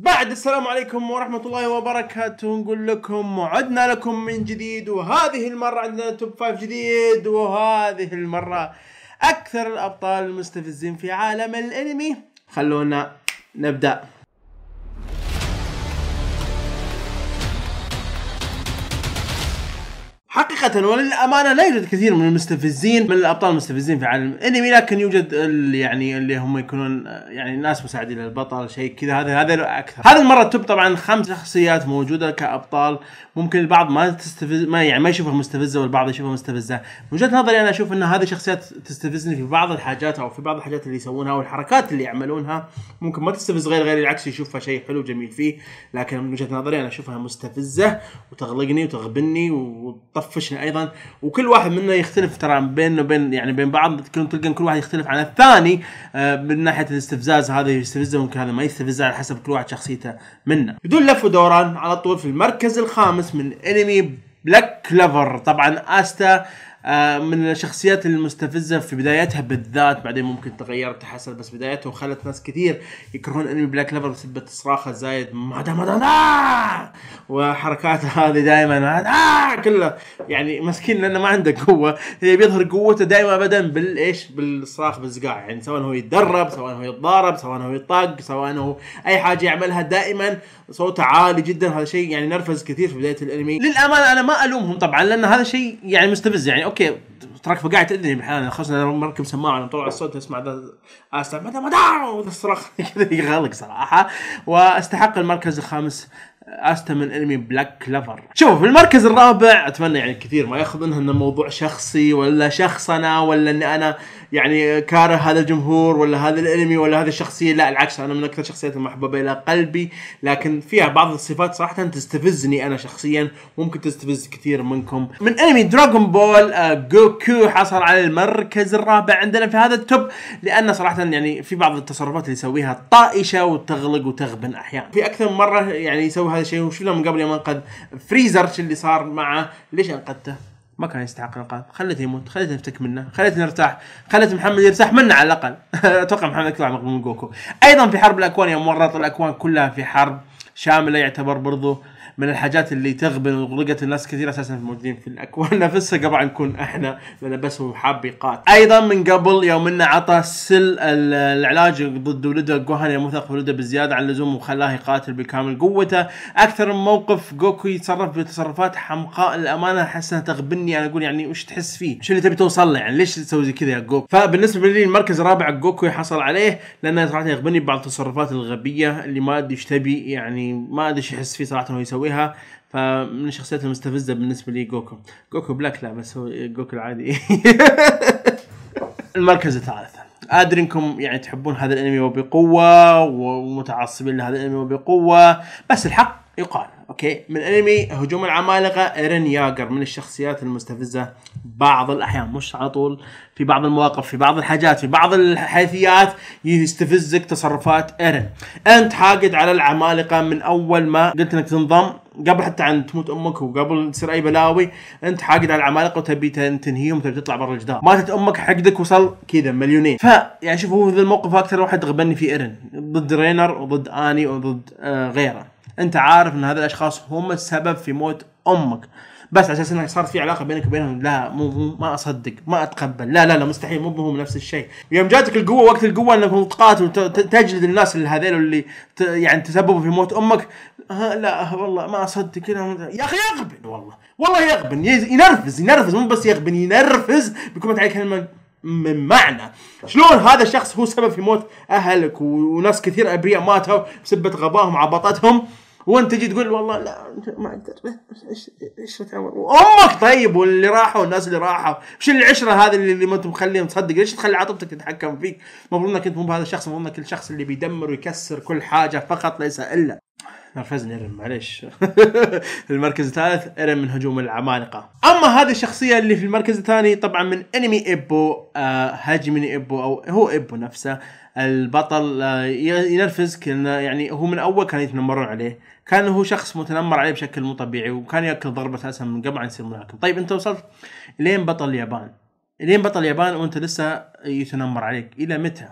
بعد السلام عليكم ورحمة الله وبركاته نقول لكم عدنا لكم من جديد وهذه المرة عندنا توب فايف جديد وهذه المرة أكثر الأبطال المستفزين في عالم الأنمي خلونا نبدأ حقيقة وللأمانة لا يوجد كثير من المستفزين من الأبطال المستفزين في عالم الأنمي لكن يوجد اللي يعني اللي هم يكونون يعني ناس مساعدين للبطل شيء كذا هذا هذا أكثر هذه المرة التوب طبعا خمس شخصيات موجودة كأبطال ممكن البعض ما تستفز ما يعني ما يشوفها مستفزة والبعض يشوفها مستفزة من وجهة نظري أنا أشوف أن هذه الشخصيات تستفزني في بعض الحاجات أو في بعض الحاجات اللي يسوونها والحركات اللي يعملونها ممكن ما تستفز غير غير العكس يشوفها شيء حلو جميل فيه لكن من وجهة نظري أنا أشوفها مستفزة وتغلقني وتغبني وتطفي بروفيشنال ايضا وكل واحد منا يختلف ترى بيننا وبين يعني بين بعض تلقى كل واحد يختلف عن الثاني آه، من ناحيه الاستفزاز هذا يستفزه ممكن هذا ما يستفزه على حسب كل واحد شخصيته منا بدون لف ودوران على طول في المركز الخامس من انمي بلاك كلفر طبعا استا آه، من الشخصيات المستفزه في بدايتها بالذات بعدين ممكن تغيرت تحسن بس بدايته وخلت ناس كثير يكرهون انمي بلاك ليفر بسبب صراخه زايد مادا مادا وحركات هذه دائما كله يعني مسكين لانه ما عنده قوه هي بيظهر قوته دائما ابدا بالايش بالصراخ بالزقاع يعني سواء هو يتدرب سواء هو يتضارب سواء هو يطق سواء هو اي حاجه يعملها دائما صوته عالي جدا هذا شيء يعني نرفز كثير في بدايه الانمي للامانه انا ما الومهم طبعا لان هذا شيء يعني مستفز يعني اوكي تراك فقاعد تأذني احيانا خصوصا انا مركب سماعه نطلع مطلع الصوت اسمع ذا استمع الصراخ كذا يغلق صراحه واستحق المركز الخامس استا من انمي بلاك كلفر شوف في المركز الرابع اتمنى يعني كثير ما ياخذونها انه موضوع شخصي ولا شخصنا ولا اني انا يعني كاره هذا الجمهور ولا هذا الانمي ولا هذه الشخصيه لا العكس انا من اكثر الشخصيات المحببه الى قلبي لكن فيها بعض الصفات صراحه تستفزني انا شخصيا ممكن تستفز كثير منكم من انمي دراغون بول جوكو حصل على المركز الرابع عندنا في هذا التوب لانه صراحه يعني في بعض التصرفات اللي يسويها طائشه وتغلق وتغبن احيانا في اكثر من مره يعني يسويها هذا الشيء وشفنا لهم قبل يوم انقذ فريزر اللي صار معه ليش انقذته؟ ما كان يستحق الانقاذ خليته يموت خليته نفتك منه خليته نرتاح خليت محمد يرتاح منه على الاقل اتوقع محمد يطلع مغلوب من جوكو ايضا في حرب الاكوان يوم ورط الاكوان كلها في حرب شامله يعتبر برضو من الحاجات اللي تغبن وغرقت الناس كثير اساسا موجودين في الاكوان نفسها قبل ان نكون احنا لان بس هو حاب يقاتل ايضا من قبل يوم انه عطى سل العلاج ضد ولده جوهان وثق ولده بزياده عن اللزوم وخلاه يقاتل بكامل قوته اكثر من موقف جوكو يتصرف بتصرفات حمقاء الامانه احس انها تغبني انا اقول يعني وش تحس فيه؟ شو اللي تبي توصل له يعني ليش تسوي زي كذا يا جوكو؟ فبالنسبه لي المركز الرابع جوكو حصل عليه لانه صراحه يغبني ببعض التصرفات الغبيه اللي ما ادري ايش تبي يعني ما ادري ايش يحس فيه صراحه هو يسويها يسويها فمن الشخصيات المستفزه بالنسبه لي جوكو جوكو بلاك لا بس هو جوكو العادي المركز الثالث ادري انكم يعني تحبون هذا الانمي وبقوه ومتعصبين لهذا الانمي وبقوه بس الحق يقال اوكي من انمي هجوم العمالقه ايرين ياجر من الشخصيات المستفزه بعض الاحيان مش على طول في بعض المواقف في بعض الحاجات في بعض الحيثيات يستفزك تصرفات ايرين انت حاقد على العمالقه من اول ما قلت انك تنضم قبل حتى عن تموت امك وقبل تصير اي بلاوي انت حاقد على العمالقه وتبي تنهيهم وتبي تطلع برا الجدار ماتت امك حقدك وصل كذا مليونين فيعني شوف هو ذا الموقف اكثر واحد غبني فيه ايرن ضد رينر وضد اني وضد آه غيره انت عارف ان هذول الاشخاص هم السبب في موت امك بس على اساس انك صارت في علاقه بينك وبينهم لا مو, ما اصدق ما اتقبل لا لا لا مستحيل مو هم نفس الشيء يوم جاتك القوه وقت القوه انك تقاتل وتجلد الناس اللي هذيل اللي يعني تسببوا في موت امك آه، لا آه، والله ما اصدق كذا يا اخي يغبن والله والله يغبن ينرفز ينرفز مو بس يغبن ينرفز بكم عليك كلمه من معنى شلون هذا الشخص هو سبب في موت اهلك وناس كثير ابرياء ماتوا بسبه غباهم عبطتهم وانت تجي تقول والله لا ما اقدر ايش ايش امك طيب واللي راحوا والناس اللي راحوا وش العشره هذه اللي, ما انت مخليهم تصدق ليش تخلي عاطفتك تتحكم فيك المفروض انك انت مو بهذا الشخص المفروض انك الشخص اللي بيدمر ويكسر كل حاجه فقط ليس الا نرفزني ايرن معليش المركز الثالث ايرن من هجوم العمالقه اما هذه الشخصيه اللي في المركز الثاني طبعا من انمي ايبو آه هاجمني ايبو او هو ايبو نفسه البطل آه ينرفز كنا يعني هو من اول كانوا يتنمرون عليه كان هو شخص متنمر عليه بشكل مو طبيعي وكان ياكل ضربه اسهم من قبل ان يصير ملاكم طيب انت وصلت لين بطل اليابان لين بطل اليابان وانت لسه يتنمر عليك الى متى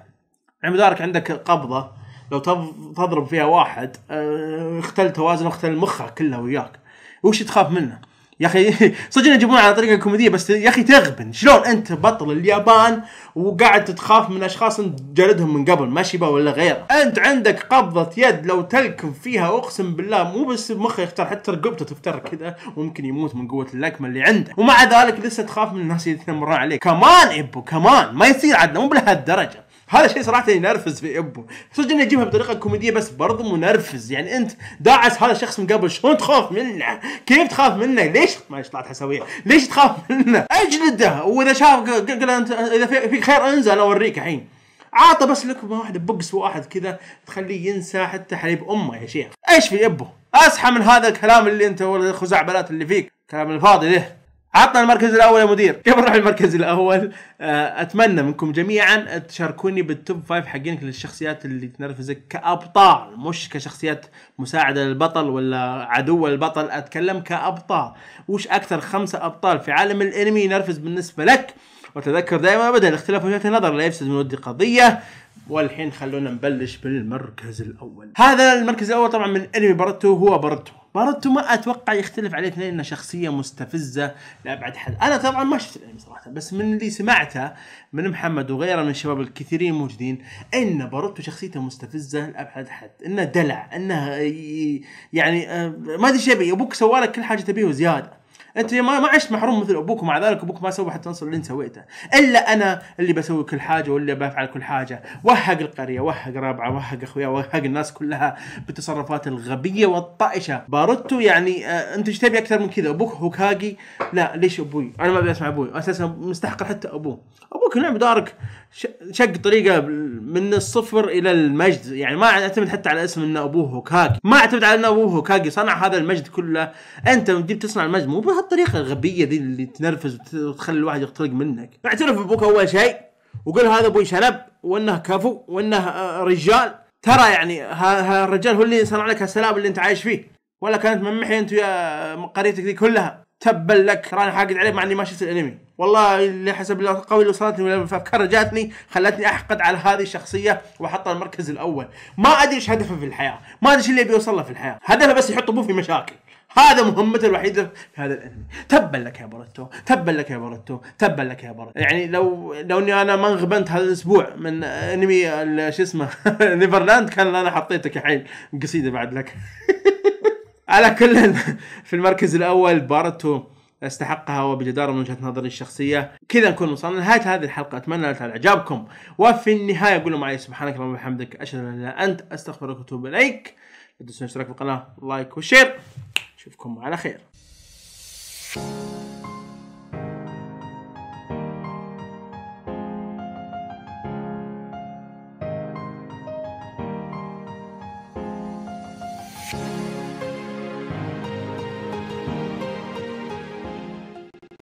عم دارك عندك قبضه لو تضرب فيها واحد آه، اختل توازنه اختل مخه كله وياك وش تخاف منه يا اخي صدق يجيبون على طريقه كوميديه بس يا اخي تغبن شلون انت بطل اليابان وقاعد تخاف من اشخاص انت جلدهم من قبل ما شيبا ولا غيره انت عندك قبضه يد لو تلكم فيها اقسم بالله مو بس مخه يختار حتى رقبته تفتر كذا وممكن يموت من قوه اللكمه اللي عنده ومع ذلك لسه تخاف من الناس اللي يتنمرون عليك كمان ابو كمان ما يصير عدنا مو بلهالدرجه هذا شيء صراحه ينرفز في ابو صدق انه يجيبها بطريقه كوميديه بس برضه منرفز يعني انت داعس هذا الشخص من قبل شلون تخاف منه؟ كيف تخاف منه؟ ليش ما طلعت حسويه؟ ليش تخاف منه؟ اجلده واذا شاف قل انت اذا فيك خير انزل اوريك الحين عاطى بس لك واحده بقس واحد كذا تخليه ينسى حتى حليب امه يا شيخ ايش في ابو اصحى من هذا الكلام اللي انت والخزعبلات اللي فيك كلام الفاضي له عطنا المركز الاول يا مدير قبل نروح المركز الاول آه، اتمنى منكم جميعا تشاركوني بالتوب فايف حقينك للشخصيات اللي تنرفزك كابطال مش كشخصيات مساعده للبطل ولا عدو البطل اتكلم كابطال وش اكثر خمسه ابطال في عالم الانمي ينرفز بالنسبه لك وتذكر دائما ابدا الاختلاف وجهات النظر لا يفسد من ود قضيه والحين خلونا نبلش بالمركز الاول هذا المركز الاول طبعا من انمي برتو هو برتو باروتو ما اتوقع يختلف عليه اثنين انه شخصيه مستفزه لابعد حد، انا طبعا ما شفت الانمي صراحه بس من اللي سمعته من محمد وغيره من الشباب الكثيرين موجودين ان باروتو شخصيته مستفزه لابعد حد، انه دلع، انه يعني آه، ما ادري ايش يبي ابوك لك كل حاجه تبيه وزياده. انت ما ما عشت محروم مثل ابوك ومع ذلك ابوك ما سوى حتى نصل اللي انت سويته الا انا اللي بسوي كل حاجه واللي بفعل كل حاجه وهق القريه وهق رابعه وهق اخويا وهق الناس كلها بالتصرفات الغبيه والطائشه باروتو يعني آه انت ايش تبي اكثر من كذا ابوك هوكاجي لا ليش ابوي انا ما ابي اسمع ابوي اساسا مستحقر حتى ابوه ممكن لعب دارك شق طريقه من الصفر الى المجد يعني ما اعتمد حتى على اسم انه ابوه هوكاجي ما اعتمد على انه ابوه هوكاجي صنع هذا المجد كله انت تجيب تصنع المجد مو بهالطريقه الغبيه ذي اللي تنرفز وتخلي الواحد يخترق منك اعترف بابوك اول شيء وقل هذا ابوي شنب وانه كفو وانه آه، رجال ترى يعني هالرجال هو اللي صنع لك السلام اللي انت عايش فيه ولا كانت ممحي انت ويا قريتك ذي كلها تبا لك راني حاقد عليه مع اني ما شفت الانمي والله اللي حسب القوي اللي وصلتني في افكار جاتني خلتني احقد على هذه الشخصيه واحطها المركز الاول ما ادري ايش هدفه في الحياه ما ادري ايش اللي بيوصل له في الحياه هدفه بس يحط ابوه في مشاكل هذا مهمته الوحيده في هذا الانمي تبا لك يا بارتو تبا لك يا بارتو تبا لك يا بارتو يعني لو لو اني انا ما انغبنت هذا الاسبوع من انمي شو اسمه نيفرلاند كان انا حطيتك الحين قصيده بعد لك على كل في المركز الاول بارتو استحقها وبجدارة من وجهة نظري الشخصية كذا نكون وصلنا لنهاية هذه الحلقة أتمنى أنها إعجابكم وفي النهاية أقول لهم علي سبحانك اللهم وبحمدك أشهد أن لا أنت أستغفرك وأتوب إليك لا تنسوا الاشتراك في القناة لايك وشير نشوفكم على خير